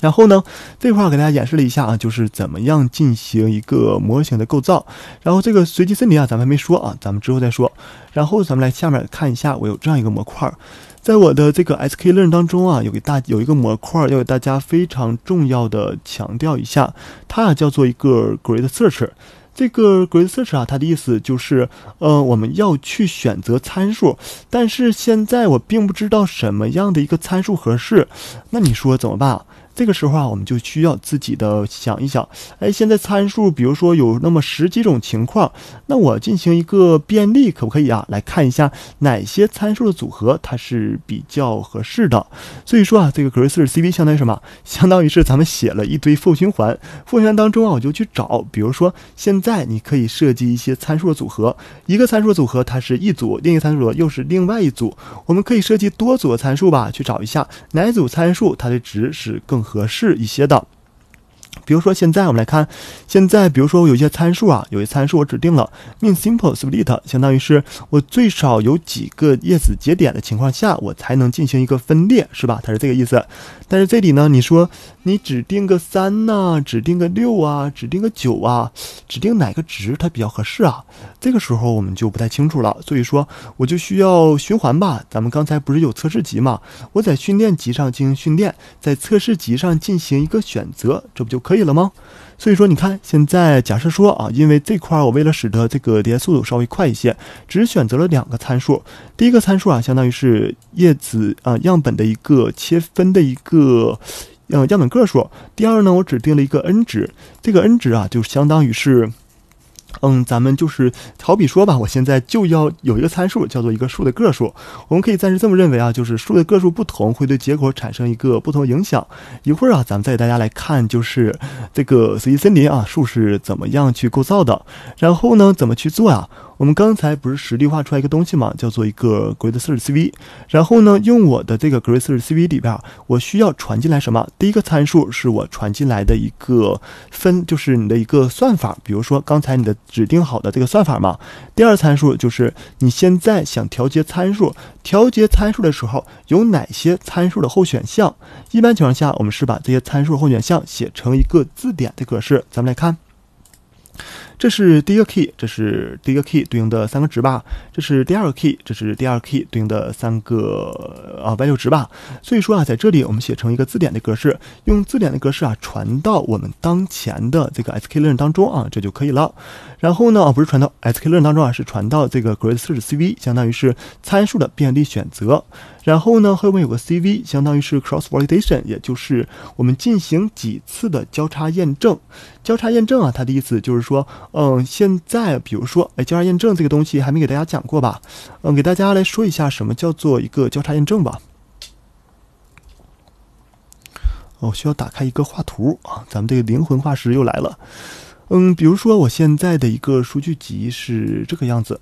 然后呢，这块儿给大家演示了一下啊，就是怎么样进行一个模型的构造。然后这个随机森林啊，咱们还没说啊，咱们之后再说。然后咱们来下面看一下，我有这样一个模块，在我的这个 SK Learn 当中啊，有给大有一个模块要给大家非常重要的强调一下，它叫做一个 Grid Search。这个 Grid Search 啊，它的意思就是，呃，我们要去选择参数，但是现在我并不知道什么样的一个参数合适，那你说怎么办？这个时候啊，我们就需要自己的想一想，哎，现在参数，比如说有那么十几种情况，那我进行一个便利可不可以啊？来看一下哪些参数的组合它是比较合适的。所以说啊，这个格 r a CV 相当于什么？相当于是咱们写了一堆 for 循环，for 循环当中啊，我就去找，比如说现在你可以设计一些参数的组合，一个参数组合它是一组，另一个参数又是另外一组，我们可以设计多组的参数吧，去找一下哪组参数它的值是更。合适一些的，比如说现在我们来看，现在比如说我有一些参数啊，有些参数我指定了，min simple split，相当于是我最少有几个叶子节点的情况下，我才能进行一个分裂，是吧？它是这个意思。但是这里呢，你说。你指定个三呐，指定个六啊，指定个九啊，指定哪个值它比较合适啊？这个时候我们就不太清楚了，所以说我就需要循环吧。咱们刚才不是有测试集嘛？我在训练集上进行训练，在测试集上进行一个选择，这不就可以了吗？所以说，你看现在假设说啊，因为这块我为了使得这个叠速度稍微快一些，只选择了两个参数。第一个参数啊，相当于是叶子啊样本的一个切分的一个。样样本个数。第二呢，我指定了一个 n 值，这个 n 值啊，就相当于是，嗯，咱们就是好比说吧，我现在就要有一个参数叫做一个数的个数，我们可以暂时这么认为啊，就是数的个数不同，会对结果产生一个不同影响。一会儿啊，咱们再给大家来看，就是这个随机森林啊，树是怎么样去构造的，然后呢，怎么去做啊？我们刚才不是实例化出来一个东西嘛，叫做一个 grid search cv。然后呢，用我的这个 grid search cv 里边，我需要传进来什么？第一个参数是我传进来的一个分，就是你的一个算法，比如说刚才你的指定好的这个算法嘛。第二参数就是你现在想调节参数，调节参数的时候有哪些参数的候选项？一般情况下，我们是把这些参数候选项写成一个字典的格式。咱们来看。这是第一个 key，这是第一个 key 对应的三个值吧。这是第二个 key，这是第二个 key 对应的三个啊 y e 值吧。所以说啊，在这里我们写成一个字典的格式，用字典的格式啊传到我们当前的这个 sk n 当中啊，这就可以了。然后呢，不是传到 sk n 当中啊，是传到这个 great 设置 cv，相当于是参数的便利选择。然后呢，后面有个 CV，相当于是 cross validation，也就是我们进行几次的交叉验证。交叉验证啊，它的意思就是说，嗯，现在比如说，哎，交叉验证这个东西还没给大家讲过吧？嗯，给大家来说一下什么叫做一个交叉验证吧。我需要打开一个画图啊，咱们这个灵魂画师又来了。嗯，比如说我现在的一个数据集是这个样子。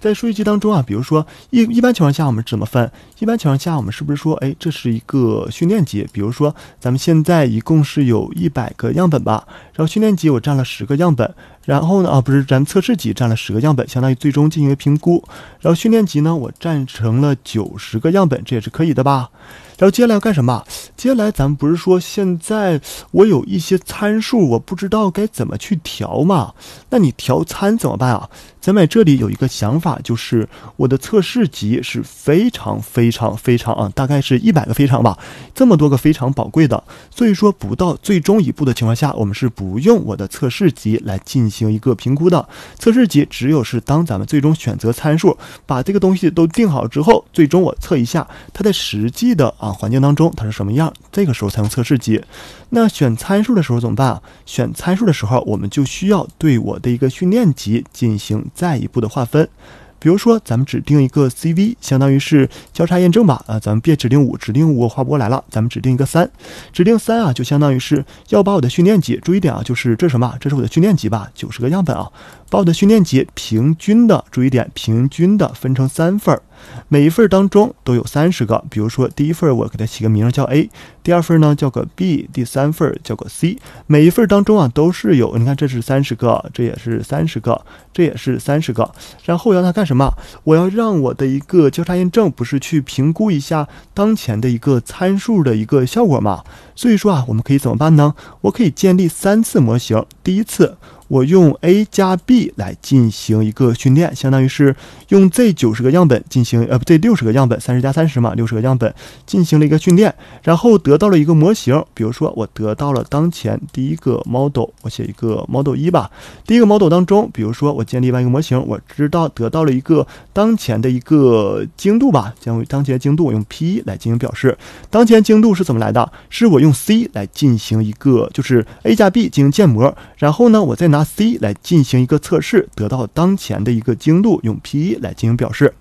在数据集当中啊，比如说一一般情况下我们怎么分？一般情况下我们是不是说，哎，这是一个训练集？比如说咱们现在一共是有一百个样本吧，然后训练集我占了十个样本。然后呢？啊，不是，咱测试集占了十个样本，相当于最终进行评估。然后训练集呢，我占成了九十个样本，这也是可以的吧？然后接下来要干什么？接下来咱们不是说现在我有一些参数，我不知道该怎么去调嘛？那你调参怎么办啊？咱们这里有一个想法，就是我的测试集是非常非常非常啊，大概是一百个非常吧，这么多个非常宝贵的，所以说不到最终一步的情况下，我们是不用我的测试集来进行。进行一个评估的测试集，只有是当咱们最终选择参数，把这个东西都定好之后，最终我测一下它在实际的啊环境当中它是什么样，这个时候才用测试集。那选参数的时候怎么办？选参数的时候，我们就需要对我的一个训练集进行再一步的划分。比如说，咱们指定一个 CV，相当于是交叉验证吧。啊，咱们别指定五，指定五划不过来了。咱们指定一个三，指定三啊，就相当于是要把我的训练集，注意点啊，就是这什么？这是我的训练集吧，九十个样本啊，把我的训练集平均的，注意点，平均的分成三份儿。每一份当中都有三十个，比如说第一份我给它起个名叫 A，第二份呢叫个 B，第三份叫个 C。每一份当中啊都是有，你看这是三十个，这也是三十个，这也是三十个。然后我要它干什么？我要让我的一个交叉验证不是去评估一下当前的一个参数的一个效果嘛？所以说啊，我们可以怎么办呢？我可以建立三次模型，第一次。我用 a 加 b 来进行一个训练，相当于是用这九十个样本进行，呃，不，这六十个样本，三十加三十嘛，六十个样本进行了一个训练，然后得到了一个模型。比如说，我得到了当前第一个 model，我写一个 model 一吧。第一个 model 当中，比如说我建立完一个模型，我知道得到了一个当前的一个精度吧，将当前精度用 p 来进行表示。当前精度是怎么来的？是我用 c 来进行一个，就是 a 加 b 进行建模，然后呢，我再拿。C 来进行一个测试，得到当前的一个精度，用 P 一来进行表示。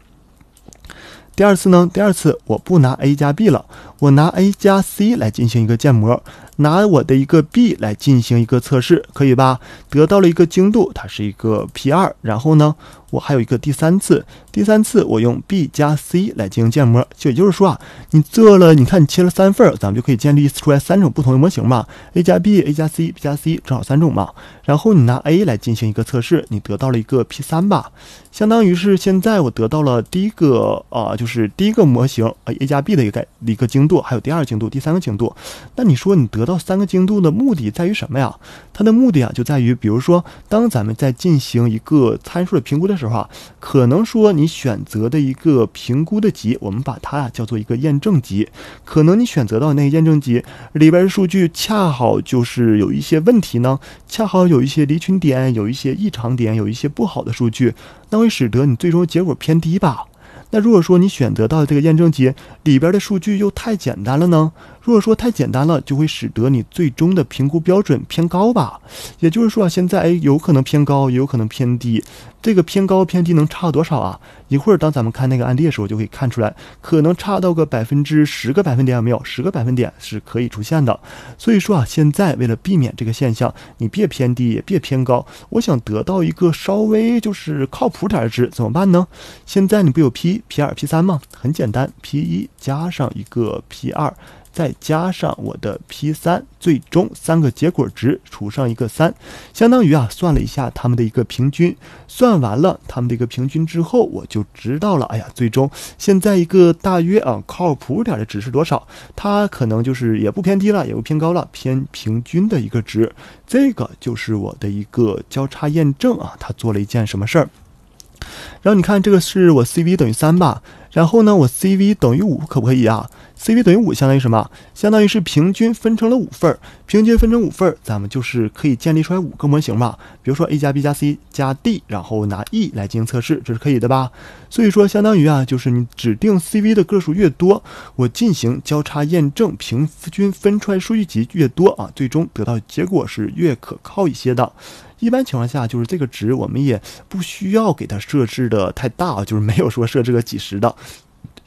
第二次呢？第二次我不拿 A 加 B 了，我拿 A 加 C 来进行一个建模。拿我的一个 B 来进行一个测试，可以吧？得到了一个精度，它是一个 P 二。然后呢，我还有一个第三次，第三次我用 B 加 C 来进行建模。就也就是说啊，你做了，你看你切了三份儿，咱们就可以建立出来三种不同的模型嘛：A 加 B、A 加 C、B 加 C，正好三种嘛。然后你拿 A 来进行一个测试，你得到了一个 P 三吧？相当于是现在我得到了第一个啊，就是第一个模型啊 A 加 B 的一个一个精度，还有第二个精度，第三个精度。那你说你得。到三个精度的目的在于什么呀？它的目的啊就在于，比如说，当咱们在进行一个参数的评估的时候啊，可能说你选择的一个评估的级，我们把它啊叫做一个验证级，可能你选择到那个验证级里边的数据恰好就是有一些问题呢，恰好有一些离群点，有一些异常点，有一些不好的数据，那会使得你最终结果偏低吧。那如果说你选择到这个验证集里边的数据又太简单了呢？如果说太简单了，就会使得你最终的评估标准偏高吧？也就是说啊，现在有可能偏高，也有可能偏低。这个偏高偏低能差多少啊？一会儿，当咱们看那个案例的时候，就可以看出来，可能差到个百分之十个百分点有没有，十个百分点是可以出现的。所以说啊，现在为了避免这个现象，你别偏低，也别偏高。我想得到一个稍微就是靠谱点的值，怎么办呢？现在你不有 P P 二 P 三吗？很简单，P 一加上一个 P 二。再加上我的 P 三，最终三个结果值除上一个三，相当于啊算了一下它们的一个平均。算完了它们的一个平均之后，我就知道了。哎呀，最终现在一个大约啊靠谱点的值是多少？它可能就是也不偏低了，也不偏高了，偏平均的一个值。这个就是我的一个交叉验证啊，它做了一件什么事儿？然后你看这个是我 C V 等于三吧，然后呢我 C V 等于五可不可以啊？CV 等于五相当于什么？相当于是平均分成了五份儿。平均分成五份儿，咱们就是可以建立出来五个模型嘛。比如说 A 加 B 加 C 加 D，然后拿 E 来进行测试，这是可以的吧？所以说相当于啊，就是你指定 CV 的个数越多，我进行交叉验证，平均分出来数据集越多啊，最终得到结果是越可靠一些的。一般情况下，就是这个值我们也不需要给它设置的太大，就是没有说设置个几十的。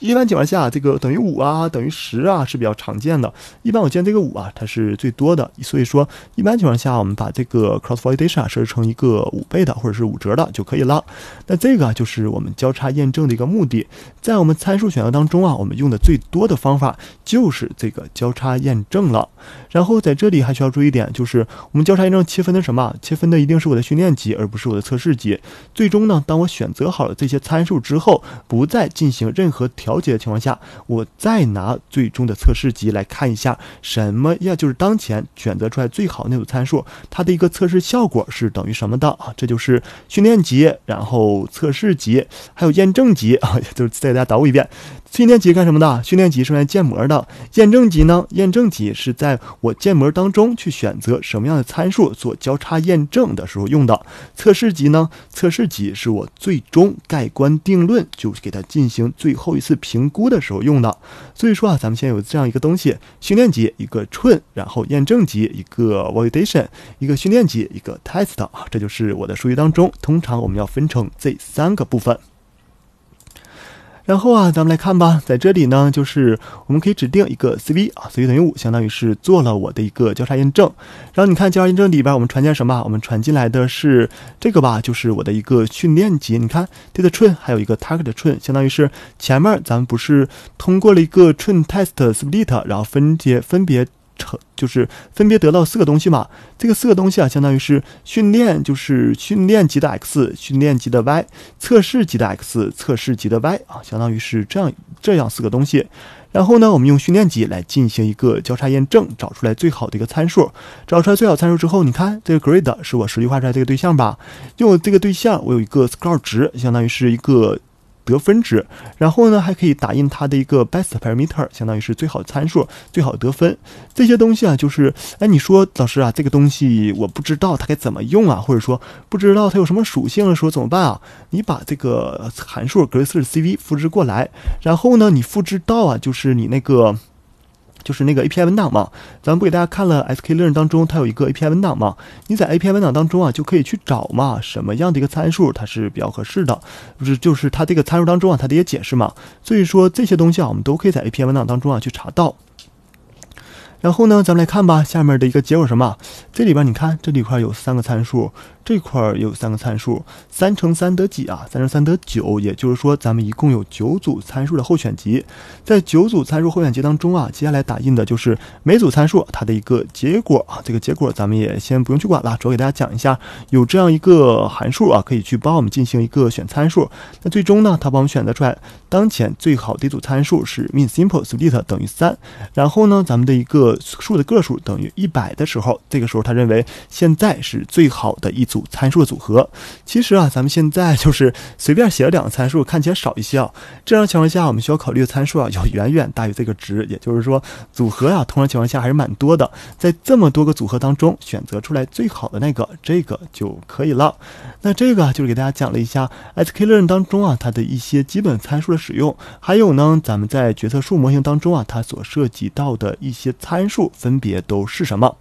一般情况下，这个等于五啊，等于十啊是比较常见的。一般我见这个五啊，它是最多的。所以说，一般情况下，我们把这个 cross validation 设置成一个五倍的，或者是五折的就可以了。那这个就是我们交叉验证的一个目的。在我们参数选择当中啊，我们用的最多的方法就是这个交叉验证了。然后在这里还需要注意一点，就是我们交叉验证切分的什么？切分的一定是我的训练集，而不是我的测试集。最终呢，当我选择好了这些参数之后，不再进行任何调。了解的情况下，我再拿最终的测试集来看一下，什么呀？就是当前选择出来最好那组参数，它的一个测试效果是等于什么的啊？这就是训练集，然后测试集，还有验证集啊，就是再给大家捣鼓一遍：训练集干什么的？训练集是用来建模的；验证集呢？验证集是在我建模当中去选择什么样的参数做交叉验证的时候用的；测试集呢？测试集是我最终盖棺定论，就给它进行最后一次。评估的时候用的，所以说啊，咱们现在有这样一个东西，训练集一个 train，然后验证集一个 validation，一个训练集一个 test，啊，这就是我的数据当中，通常我们要分成这三个部分。然后啊，咱们来看吧，在这里呢，就是我们可以指定一个 CV 啊，CV 等于五，相当于是做了我的一个交叉验证。然后你看交叉验证里边，我们传进什么？我们传进来的是这个吧，就是我的一个训练集。你看，data train 还有一个 target train，相当于是前面咱们不是通过了一个 train test split，然后分解分别。成就是分别得到四个东西嘛？这个四个东西啊，相当于是训练，就是训练级的 x，训练级的 y，测试级的 x，测试级的 y 啊，相当于是这样这样四个东西。然后呢，我们用训练级来进行一个交叉验证，找出来最好的一个参数。找出来最好参数之后，你看这个 grade 是我实际画出来这个对象吧？用这个对象，我有一个 score 值，相当于是一个。得分值，然后呢还可以打印它的一个 best parameter，相当于是最好参数、最好得分这些东西啊。就是，哎，你说老师啊，这个东西我不知道它该怎么用啊，或者说不知道它有什么属性，说怎么办啊？你把这个函数 g r i e r c v 复制过来，然后呢你复制到啊，就是你那个。就是那个 API 文档嘛，咱们不给大家看了。SK Learn 当中它有一个 API 文档嘛，你在 API 文档当中啊就可以去找嘛，什么样的一个参数它是比较合适的，不是就是它这个参数当中啊它的一些解释嘛。所以说这些东西啊我们都可以在 API 文档当中啊去查到。然后呢，咱们来看吧，下面的一个结果什么？这里边你看这里块有三个参数。这块儿有三个参数，三乘三得几啊？三乘三得九，也就是说咱们一共有九组参数的候选集。在九组参数候选集当中啊，接下来打印的就是每组参数它的一个结果啊。这个结果咱们也先不用去管了，主要给大家讲一下，有这样一个函数啊，可以去帮我们进行一个选参数。那最终呢，它帮我们选择出来当前最好的一组参数是 mean simple split 等于三，然后呢，咱们的一个数的个数等于一百的时候，这个时候它认为现在是最好的一。组参数的组合，其实啊，咱们现在就是随便写了两个参数，看起来少一些啊。正常情况下，我们需要考虑的参数啊，要远远大于这个值，也就是说，组合啊，通常情况下还是蛮多的。在这么多个组合当中，选择出来最好的那个，这个就可以了。那这个就是给大家讲了一下 S K 理论当中啊，它的一些基本参数的使用，还有呢，咱们在决策树模型当中啊，它所涉及到的一些参数分别都是什么。